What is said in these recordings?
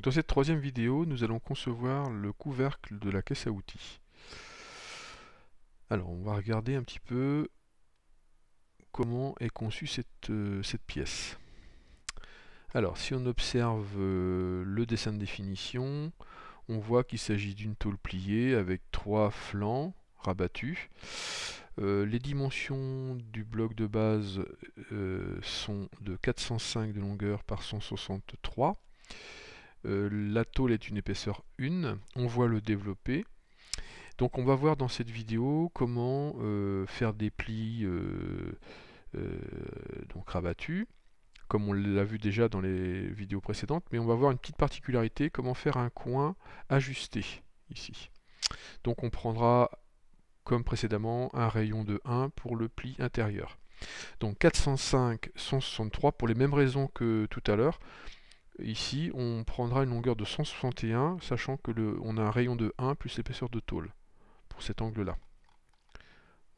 dans cette troisième vidéo, nous allons concevoir le couvercle de la caisse à outils. Alors on va regarder un petit peu comment est conçue cette, euh, pièce. Alors si on observe euh, le dessin de définition, on voit qu'il s'agit d'une tôle pliée avec trois flancs rabattus. Euh, les dimensions du bloc de base sont de 405 de longueur par 163. Euh, la tôle est une épaisseur 1, on voit le développer. Donc on va voir dans cette vidéo comment euh, faire des plis euh, donc rabattus, comme on l'a vu déjà dans les vidéos précédentes, mais on va voir une petite particularité, comment faire un coin ajusté ici. Donc on prendra comme précédemment un rayon de 1 pour le pli intérieur. Donc 405, 163 pour les mêmes raisons que tout à l'heure. Ici, on prendra une longueur de 161, sachant que on a un rayon de 1 plus l'épaisseur de tôle, pour cet angle-là.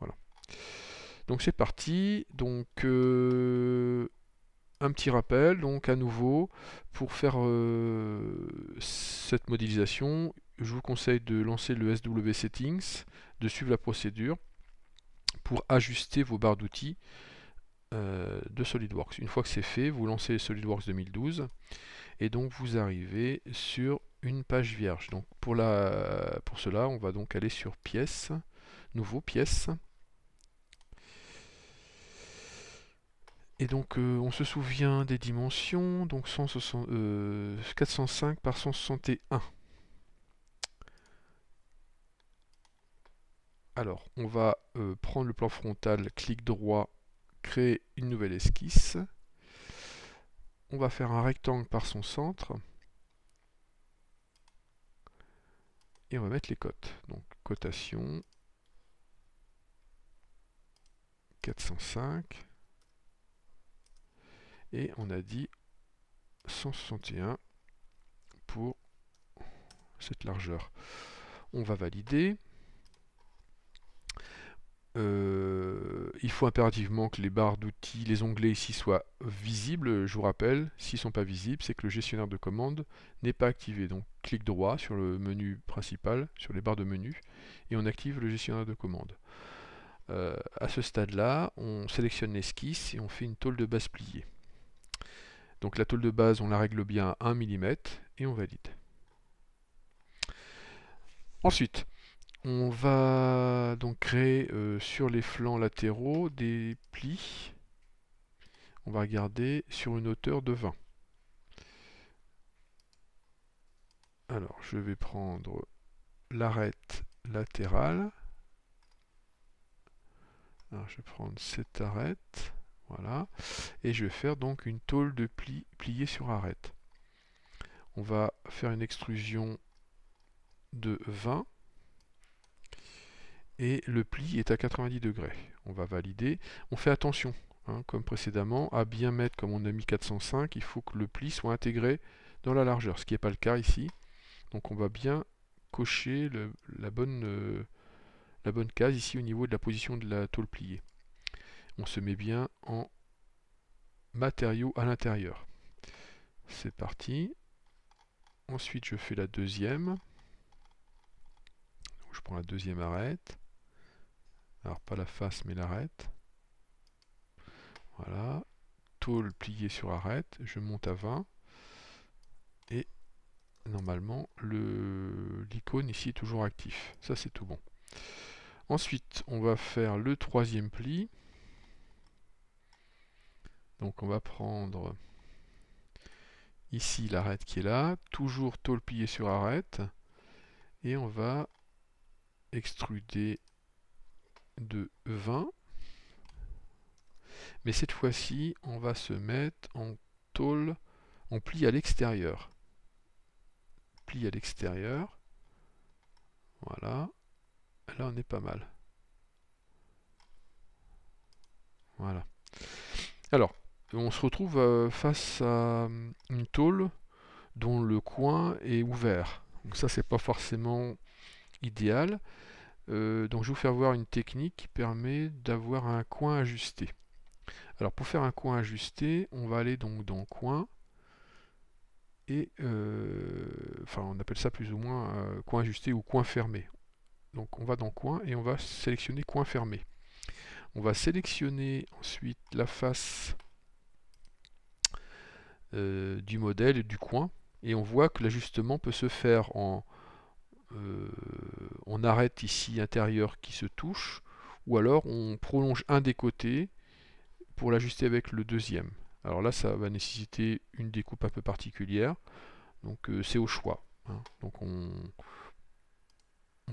Voilà. Donc c'est parti. Donc euh, un petit rappel, donc à nouveau, pour faire euh, cette modélisation, je vous conseille de lancer le SW Settings, de suivre la procédure pour ajuster vos barres d'outils. Euh, de SolidWorks. Une fois que c'est fait, vous lancez SolidWorks 2012 et donc vous arrivez sur une page vierge. Donc pour, la, pour cela, on va donc aller sur pièces, nouveau pièces. Et donc euh, on se souvient des dimensions, donc 160, 405 euh, par 161. Alors on va prendre le plan frontal, clic droit, créer une nouvelle esquisse. On va faire un rectangle par son centre. Et on va mettre les cotes. Donc cotation 405 et on a dit 161 pour cette largeur. On va valider. Euh, il faut impérativement que les barres d'outils, les onglets ici soient visibles. Je vous rappelle, s'ils ne sont pas visibles, c'est que le gestionnaire de commande n'est pas activé. Donc clic droit sur le menu principal, sur les barres de menu, et on active le gestionnaire de commande. A euh, à ce stade-là, on sélectionne l'esquisse et on fait une tôle de base pliée. Donc la tôle de base, on la règle bien à 1 mm et on valide. Ensuite, on va donc créer euh, sur les flancs latéraux des plis. On va regarder sur une hauteur de 20. Alors, je vais prendre l'arête latérale. je vais prendre cette arête. Voilà. Et je vais faire donc une tôle de pli pliée sur arête. On va faire une extrusion de 20 et le pli est à 90 degrés. On va valider. On fait attention, hein, comme précédemment, à bien mettre, comme on a mis 405, il faut que le pli soit intégré dans la largeur, ce qui n'est pas le cas ici. Donc on va bien cocher euh, la, bonne, case ici au niveau de la position de la tôle pliée. On se met bien en matériau à l'intérieur. C'est parti. Ensuite je fais la deuxième je prends la deuxième arête. Alors pas la face mais l'arête. Voilà. Tôle plié sur arête. Je monte à 20. Et normalement l'icône ici est toujours actif. Ça c'est tout bon. Ensuite on va faire le troisième pli. Donc on va prendre ici l'arête qui est là, toujours tôle plié sur arête, et on va extruder de 20. Mais cette fois-ci, on va se mettre en tôle, en pli à l'extérieur. Pli à l'extérieur. Voilà. Là, on est pas mal. Voilà. Alors, on se retrouve euh, face à hum, une tôle dont le coin est ouvert. Donc ça, c'est pas forcément idéal. Euh, donc je vais vous faire voir une technique qui permet d'avoir un coin ajusté. Alors pour faire un coin ajusté, on va aller donc dans coin et euh, enfin on appelle ça plus ou moins euh, coin ajusté ou coin fermé. Donc on va dans coin et on va sélectionner coin fermé. On va sélectionner ensuite la face du modèle et du coin et on voit que l'ajustement peut se faire en on arrête ici intérieur qui se touche, ou alors on prolonge un des côtés pour l'ajuster avec le deuxième. Alors là, ça va nécessiter une découpe un peu particulière, donc euh, c'est au choix. Hein. Donc on,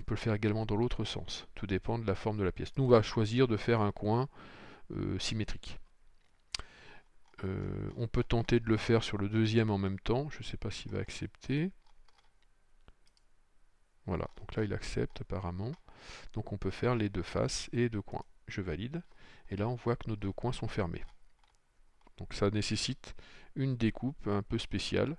peut le faire également dans l'autre sens, tout dépend de la forme de la pièce. Nous, on va choisir de faire un coin euh, symétrique. Euh, on peut tenter de le faire sur le deuxième en même temps, je ne sais pas s'il va accepter. Voilà, donc là il accepte apparemment. Donc on peut faire les deux faces et deux coins. Je valide. Et là on voit que nos deux coins sont fermés. Donc ça nécessite une découpe un peu spéciale.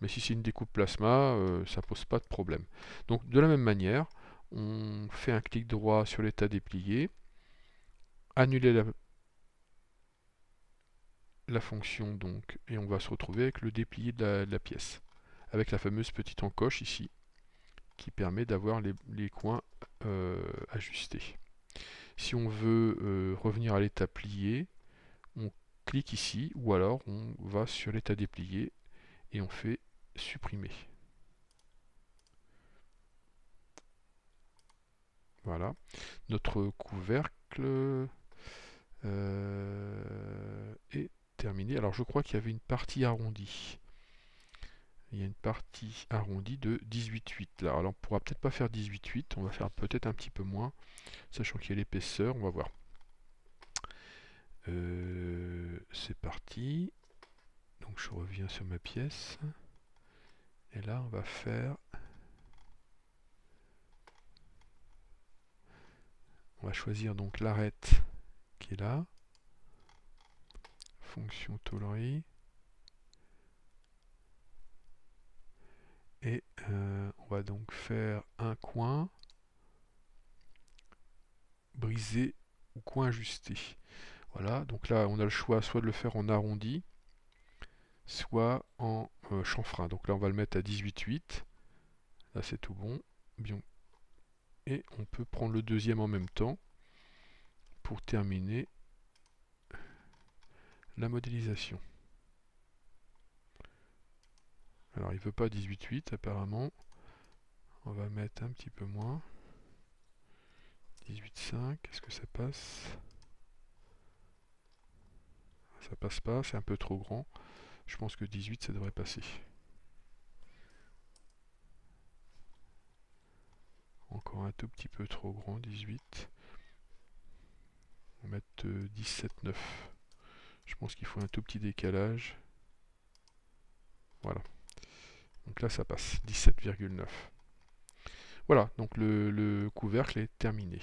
Mais si c'est une découpe plasma, ça euh, ça pose pas de problème. Donc de la même manière, on fait un clic droit sur l'état déplié, annuler la, fonction donc, et on va se retrouver avec le déplié de la pièce avec la fameuse petite encoche ici qui permet d'avoir les, coins euh, ajustés. Si on veut euh, revenir à l'état plié, on clique ici ou alors on va sur l'état déplié et on fait supprimer. Voilà, notre couvercle euh, est terminé. Alors je crois qu'il y avait une partie arrondie il y a une partie arrondie de 18,8 là. Alors on pourra peut-être pas faire 18,8, on va faire peut-être un petit peu moins, sachant qu'il y a l'épaisseur, on va voir. Euh, c'est parti. Donc je reviens sur ma pièce. Et là on va faire... On va choisir donc l'arête qui est là. Fonction tolerie. Et euh, on va donc faire un coin brisé ou coin ajusté. Voilà, donc là on a le choix soit de le faire en arrondi, soit en euh, chanfrein. Donc là on va le mettre à 18,8. Là c'est tout bon. Et on peut prendre le deuxième en même temps pour terminer la modélisation. Alors il veut pas 18,8 apparemment. On va mettre un petit peu moins. 18,5, est-ce que ça passe Ça passe pas, c'est un peu trop grand. Je pense que 18 ça devrait passer. Encore un tout petit peu trop grand, 18. On va mettre 17,9. Euh, Je pense qu'il faut un tout petit décalage. Voilà. Donc là, ça passe, 17,9. Voilà, donc le, le couvercle est terminé.